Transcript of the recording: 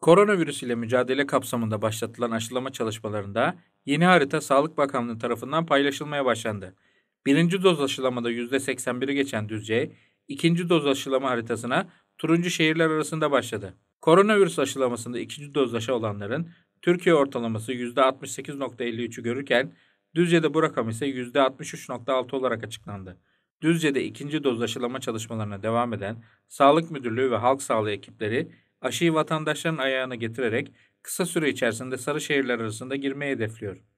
Koronavirüs ile mücadele kapsamında başlatılan aşılama çalışmalarında yeni harita Sağlık Bakanlığı tarafından paylaşılmaya başlandı. Birinci doz aşılamada %81'i geçen Düzce, ikinci doz aşılama haritasına turuncu şehirler arasında başladı. Koronavirüs aşılamasında ikinci doz aşı olanların Türkiye ortalaması %68.53'ü görürken Düzce'de bu rakam ise %63.6 olarak açıklandı. Düzce'de ikinci doz aşılama çalışmalarına devam eden Sağlık Müdürlüğü ve Halk Sağlığı ekipleri aşıyı vatandaşların ayağına getirerek kısa süre içerisinde sarı şehirler arasında girmeyi hedefliyor.